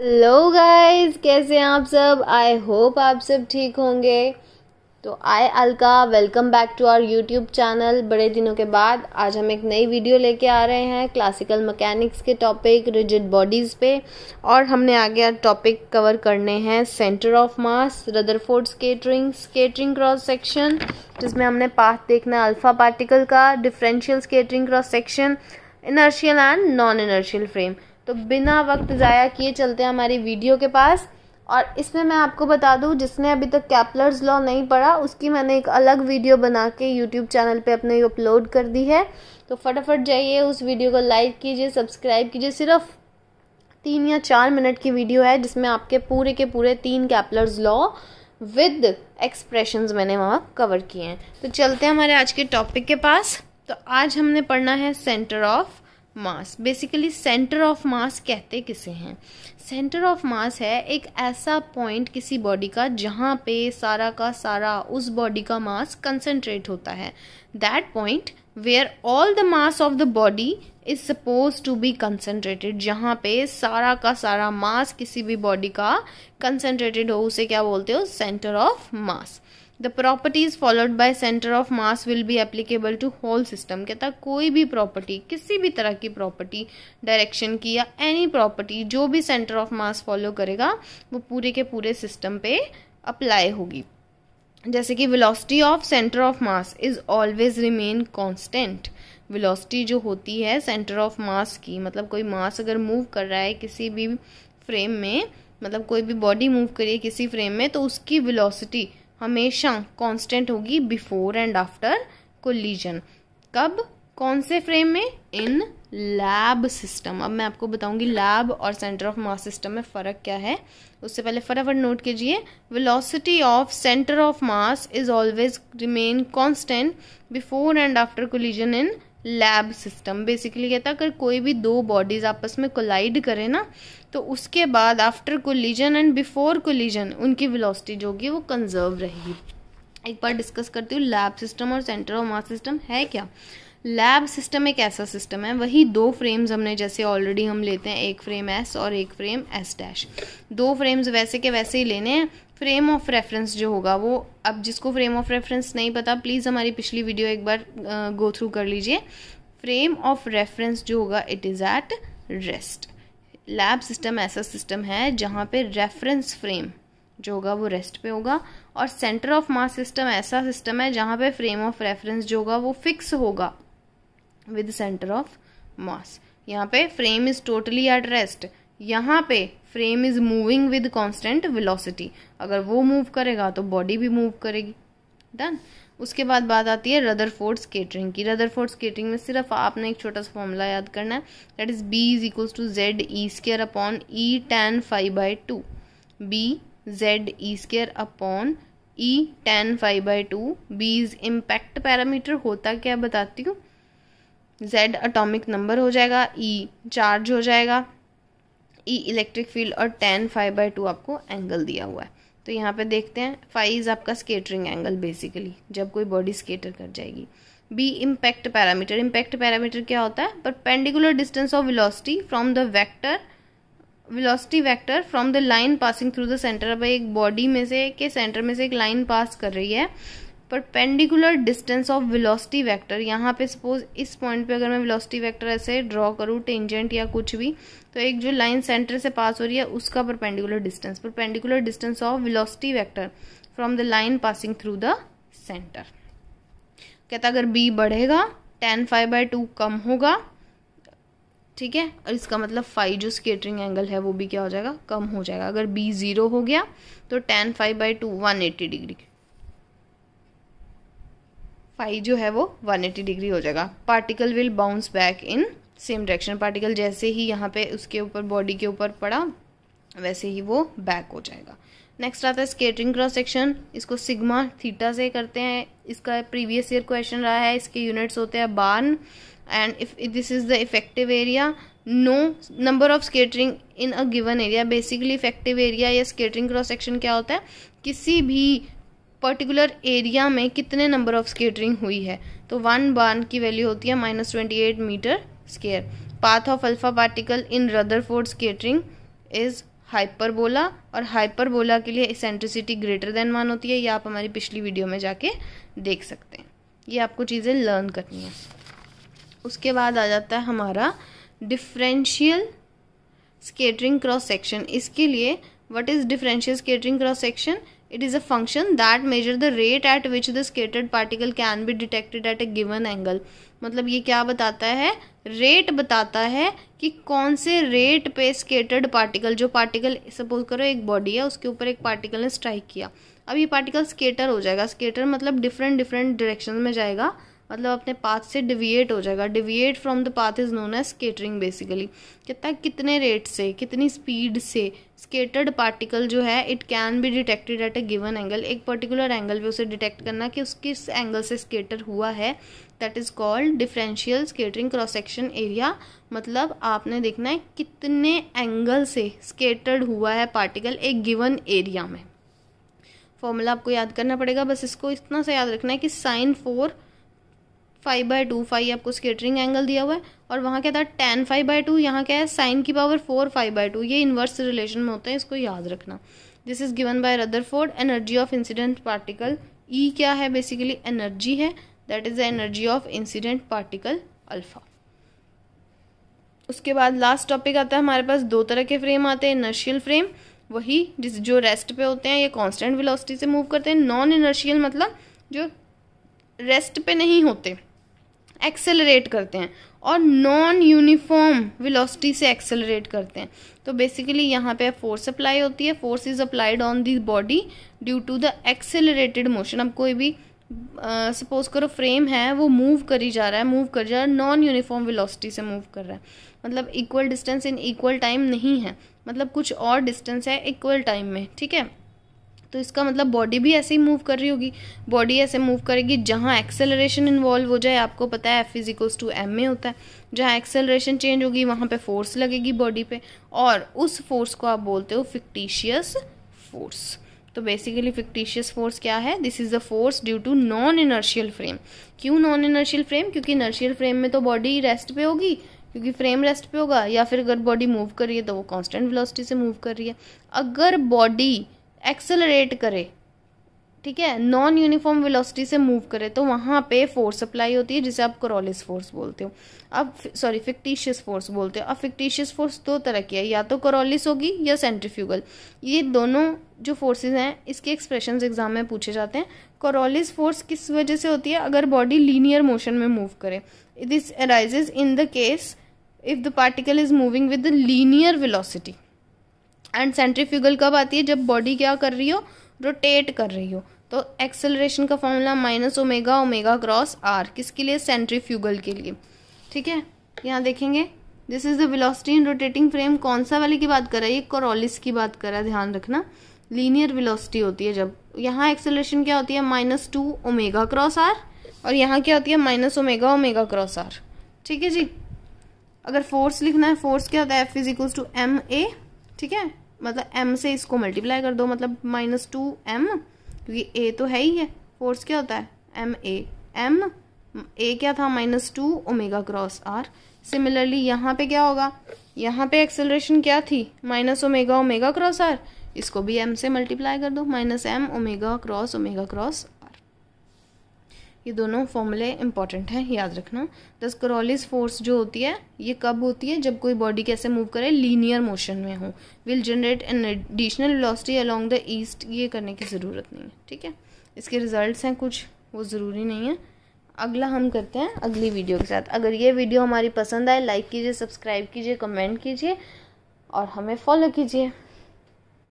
hello guys कैसे हैं आप सब आई होप आप सब ठीक होंगे तो I Alka welcome back to our YouTube channel बड़े दिनों के बाद आज हम एक नई वीडियो लेके आ रहे हैं क्लासिकल मैकेनिक्स के टॉपिक रिजिड बॉडीज़ पे और हमने आगे टॉपिक कवर करने हैं centre of mass Rutherford scattering scattering cross section जिसमें हमने पाथ देखना है अल्फ़ा पार्टिकल का differential scattering cross section inertial and non inertial frame तो बिना वक्त ज़ाया किए चलते हैं हमारी वीडियो के पास और इसमें मैं आपको बता दूं जिसने अभी तक कैपलर्स लॉ नहीं पढ़ा उसकी मैंने एक अलग वीडियो बना के यूट्यूब चैनल पे अपने अपलोड कर दी है तो फटाफट जाइए उस वीडियो को लाइक कीजिए सब्सक्राइब कीजिए सिर्फ तीन या चार मिनट की वीडियो है जिसमें आपके पूरे के पूरे तीन कैपलर्स लॉ विद एक्सप्रेशंस मैंने वहाँ कवर किए हैं तो चलते हैं हमारे आज के टॉपिक के पास तो आज हमने पढ़ना है centre of mass basically centre of mass कहते किसे हैं सेंटर ऑफ मास है एक ऐसा पॉइंट किसी बॉडी का जहाँ पे सारा का सारा उस बॉडी का मास कंसेंट्रेट होता है that point where all the mass of the body is suppose to be concentrated जहाँ पे सारा का सारा मास किसी भी बॉडी का कंसनट्रेटेड हो उसे क्या बोलते हो centre of mass the properties followed by centre of mass will be applicable to whole system कहता कोई भी प्रॉपर्टी किसी भी तरह की प्रॉपर्टी डायरेक्शन की या एनी प्रॉपर्टी जो भी सेंटर ऑफ मास फॉलो करेगा वो पूरे के पूरे सिस्टम पे अप्लाई होगी जैसे कि velocity of centre of mass is always remain constant velocity जो होती है सेंटर ऑफ मास की मतलब कोई मास अगर मूव कर रहा है किसी भी फ्रेम में मतलब कोई भी बॉडी मूव करिए किसी फ्रेम में तो उसकी वेलोसिटी हमेशा कांस्टेंट होगी बिफोर एंड आफ्टर कोलिजन कब कौन से फ्रेम में इन लैब सिस्टम अब मैं आपको बताऊंगी लैब और सेंटर ऑफ मास सिस्टम में फ़र्क क्या है उससे पहले फटाफट नोट कीजिए velocity of centre of mass is always remain constant before and after collision in lab system basically कहता है अगर कोई भी दो बॉडीज़ आपस में कोलाइड करें ना तो उसके बाद after collision and before collision उनकी वेलोसिटी जो होगी वो कंजर्व रहेगी एक बार डिस्कस करती हूँ लैब सिस्टम और सेंटर ऑफ मास सिस्टम है क्या लैब सिस्टम एक ऐसा सिस्टम है वही दो फ्रेम्स हमने जैसे ऑलरेडी हम लेते हैं एक फ्रेम एस और एक फ्रेम एस डैश दो फ्रेम्स वैसे के वैसे ही लेने हैं फ्रेम ऑफ रेफरेंस जो होगा वो अब जिसको फ्रेम ऑफ रेफरेंस नहीं पता प्लीज़ हमारी पिछली वीडियो एक बार गो थ्रू कर लीजिए फ्रेम ऑफ रेफरेंस जो होगा it is at rest lab system ऐसा सिस्टम है जहाँ पे रेफरेंस फ्रेम जो होगा वो रेस्ट पे होगा और सेंटर ऑफ मास सिस्टम ऐसा सिस्टम है जहाँ पे फ्रेम ऑफ रेफरेंस जो होगा वो फिक्स होगा विद सेंटर ऑफ मास यहाँ पे frame is totally at rest यहाँ पे frame is moving with constant velocity अगर वो मूव करेगा तो बॉडी भी मूव करेगी डन उसके बाद बात आती है रदर फोर्ड स्केटरिंग की रदर फोर्ड स्केटरिंग में सिर्फ आपने एक छोटा सा फॉर्मूला याद करना है that is B is equals to Z E square upon E ten five by two B Z E square upon E ten five by two B is impact parameter होता क्या बताती हूँ जेड अटोमिक नंबर हो जाएगा ई e, charge हो जाएगा E electric field और ten five by two आपको एंगल दिया हुआ है तो यहाँ पे देखते हैं फाइव इज़ आपका स्केटरिंग एंगल बेसिकली जब कोई बॉडी स्केटर कर जाएगी B impact parameter impact parameter क्या होता है perpendicular distance of velocity from the vector velocity vector from the line passing through the centre अब एक बॉडी में से के सेंटर में से एक लाइन पास कर रही है perpendicular distance of velocity vector यहाँ पे सपोज इस पॉइंट पे अगर मैं वेलोसिटी वेक्टर ऐसे ड्रॉ करूँ टेंजेंट या कुछ भी तो एक जो लाइन सेंटर से पास हो रही है उसका perpendicular distance perpendicular distance of velocity vector from the line passing through the centre कहता अगर बी बढ़ेगा टेन फाइव बाई टू कम होगा ठीक है और इसका मतलब फाइव जो स्केटरिंग एंगल है वो भी क्या हो जाएगा कम हो जाएगा अगर बी ज़ीरो हो गया तो ten five by two one eighty degree five जो है वो 180 डिग्री हो जाएगा particle will bounce back in same direction particle जैसे ही यहाँ पे उसके ऊपर बॉडी के ऊपर पड़ा वैसे ही वो बैक हो जाएगा नेक्स्ट आता है स्केटरिंग क्रॉस सेक्शन इसको सिग्मा थीटा से करते हैं इसका प्रीवियस ईयर क्वेश्चन रहा है इसके यूनिट्स होते हैं barn and if this is the effective area no number of scattering in a given area basically effective area या स्केटरिंग क्रॉस सेक्शन क्या होता है किसी भी पर्टिकुलर एरिया में कितने नंबर ऑफ स्केटरिंग हुई है तो वन बार की वैल्यू होती है minus twenty eight metre square path of alpha particle in Rutherford scattering is hyperbola और हाइपरबोला के लिए इसेंट्रिसिटी ग्रेटर देन वन होती है ये आप हमारी पिछली वीडियो में जाके देख सकते हैं ये आपको चीज़ें लर्न करनी है उसके बाद आ जाता है हमारा डिफरेंशियल स्केटरिंग क्रॉस सेक्शन इसके लिए what is differential scattering cross section it is a function that measure the rate at which the scattered particle can be detected at a given angle मतलब ये क्या बताता है रेट बताता है कि कौन से रेट पे स्केटेड पार्टिकल जो पार्टिकल सपोज करो एक बॉडी है उसके ऊपर एक पार्टिकल ने स्ट्राइक किया अब ये पार्टिकल स्केटर हो जाएगा स्केटर मतलब डिफरेंट डिफरेंट डायरेक्शन में जाएगा मतलब अपने पाथ से डिविएट हो जाएगा deviate from the path is known as scattering basically कितना कितने रेट से कितनी स्पीड से स्केटर्ड पार्टिकल जो है it can be detected at a given angle एक पर्टिकुलर एंगल पे उसे डिटेक्ट करना कि उस किस एंगल से स्केटर हुआ है that is called differential scattering cross section area मतलब आपने देखना है कितने एंगल से स्केटर्ड हुआ है पार्टिकल एक गिवन एरिया में फॉर्मूला आपको याद करना पड़ेगा बस इसको इतना सा याद रखना है कि sine four five by two five आपको स्केटरिंग एंगल दिया हुआ है और वहाँ क्या था टेन फाइव बाई टू यहाँ क्या है साइन की power four five by two ये इन्वर्स रिलेशन में होते हैं इसको याद रखना this is given by Rutherford energy of incident particle E क्या है बेसिकली एनर्जी है that is the energy of incident particle alpha उसके बाद लास्ट टॉपिक आता है हमारे पास दो तरह के फ्रेम आते हैं इनर्शियल फ्रेम वही जिस जो रेस्ट पे होते हैं ये कांस्टेंट वेलोसिटी से मूव करते हैं नॉन इनर्शियल मतलब जो रेस्ट पे नहीं होते एक्सेलरेट करते हैं और नॉन यूनिफॉर्म वेलोसिटी से एक्सेलरेट करते हैं तो बेसिकली यहाँ पे फोर्स अप्लाई होती है force is applied on this body due to the accelerated motion अब कोई भी सपोज uh, करो फ्रेम है वो मूव करी जा रहा है मूव कर जा रहा है नॉन यूनिफॉर्म वेलोसिटी से मूव कर रहा है मतलब equal distance in equal time नहीं है मतलब कुछ और डिस्टेंस है इक्वल टाइम में ठीक है तो इसका मतलब बॉडी भी ऐसे ही मूव कर रही होगी बॉडी ऐसे मूव करेगी जहाँ एक्सेलरेशन इन्वॉल्व हो जाए आपको पता है F equals to M A होता है जहाँ एक्सेलरेशन चेंज होगी वहाँ पे फोर्स लगेगी बॉडी पे और उस फोर्स को आप बोलते हो फिक्टिशियस फोर्स तो बेसिकली फिक्टिशियस फोर्स क्या है this is the force due to non inertial frame क्यों नॉन इनर्शियल फ्रेम क्योंकि इनर्शियल फ्रेम में तो बॉडी रेस्ट पे होगी क्योंकि फ्रेम रेस्ट पे होगा या फिर अगर बॉडी मूव कर रही है तो वो कांस्टेंट वेलोसिटी से मूव कर रही है अगर बॉडी एक्सेलरेट करे ठीक है नॉन यूनिफॉर्म वेलोसिटी से मूव करे तो वहाँ पे फोर्स अप्लाई होती है जिसे आप करोलिस फोर्स बोलते हो अब सॉरी फिक्टिशियस फोर्स बोलते हो अब फिक्टिशियस फोर्स दो तरह की है या तो करोलिस होगी या सेंट्रीफ्यूगल ये दोनों जो फोर्सेज हैं इसके एक्सप्रेशन एग्जाम में पूछे जाते हैं क्रोलिस फोर्स किस वजह से होती है अगर बॉडी लीनियर मोशन में मूव करे this arises in the case if the particle is moving with linear velocity and centrifugal कब आती है जब बॉडी क्या कर रही हो रोटेट कर रही हो तो एक्सेलरेशन का formula minus omega omega cross R किसके लिए सेंट्रीफ्यूगल के लिए ठीक है यहाँ देखेंगे this is the velocity in rotating frame कौन सा वाले की बात कर रहा है ये कॉरोलिस की बात कर रहा है ध्यान रखना लीनियर वेलोसिटी होती है जब यहाँ एक्सेलरेशन क्या होती है minus two omega cross R और यहाँ क्या होती है minus omega omega cross R ठीक है जी अगर फोर्स लिखना है फोर्स क्या होता है F is equals to M A ठीक है मतलब एम से इसको मल्टीप्लाई कर दो मतलब माइनस टू एम क्योंकि ए तो है ही है फोर्स क्या होता है एम ए एम ए क्या था minus two omega cross R similarly यहाँ पे क्या होगा यहाँ पे एक्सेलरेशन क्या थी minus omega omega cross R इसको भी एम से मल्टीप्लाई कर दो minus M omega cross omega cross ये दोनों फॉर्मूले इंपॉर्टेंट हैं याद रखना दस करॉलिस फोर्स जो होती है ये कब होती है जब कोई बॉडी कैसे मूव करे लीनियर मोशन में हो will generate an additional velocity along the east ये करने की ज़रूरत नहीं है ठीक है इसके रिजल्ट्स हैं कुछ वो ज़रूरी नहीं है अगला हम करते हैं अगली वीडियो के साथ अगर ये वीडियो हमारी पसंद आए लाइक कीजिए सब्सक्राइब कीजिए कमेंट कीजिए और हमें फॉलो कीजिए